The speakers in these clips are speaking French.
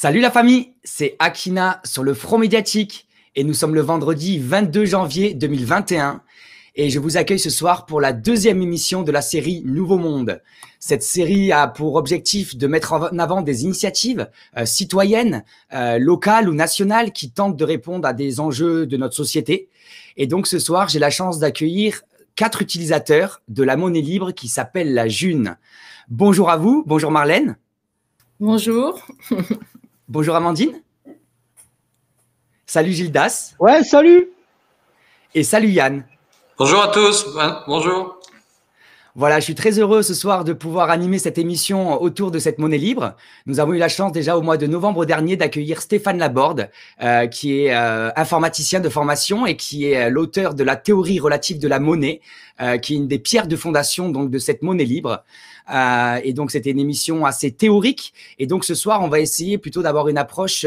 Salut la famille, c'est Akina sur le front médiatique et nous sommes le vendredi 22 janvier 2021 et je vous accueille ce soir pour la deuxième émission de la série Nouveau Monde. Cette série a pour objectif de mettre en avant des initiatives euh, citoyennes, euh, locales ou nationales qui tentent de répondre à des enjeux de notre société. Et donc ce soir, j'ai la chance d'accueillir quatre utilisateurs de la monnaie libre qui s'appelle la June. Bonjour à vous, bonjour Marlène. Bonjour. Bonjour Amandine. Salut Gildas. Ouais, salut. Et salut Yann. Bonjour à tous. Bonjour. Voilà, je suis très heureux ce soir de pouvoir animer cette émission autour de cette monnaie libre. Nous avons eu la chance déjà au mois de novembre dernier d'accueillir Stéphane Laborde, euh, qui est euh, informaticien de formation et qui est euh, l'auteur de la théorie relative de la monnaie, qui est une des pierres de fondation donc de cette monnaie libre. et donc c'était une émission assez théorique. Et donc ce soir, on va essayer plutôt d'avoir une approche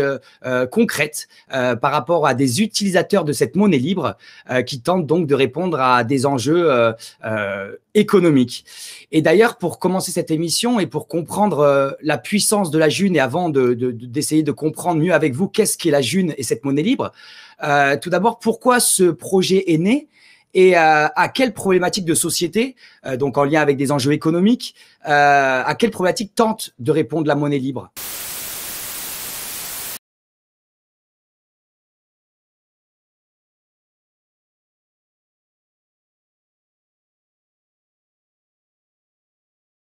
concrète par rapport à des utilisateurs de cette monnaie libre qui tentent donc de répondre à des enjeux économiques et d'ailleurs, pour commencer cette émission et pour comprendre euh, la puissance de la June et avant d'essayer de, comprendre mieux avec vous qu'est-ce qu'est la June et cette monnaie libre, euh, tout d'abord, pourquoi ce projet est né et euh, à quelle problématique de société, donc en lien avec des enjeux économiques, à quelle problématique tente de répondre la monnaie libre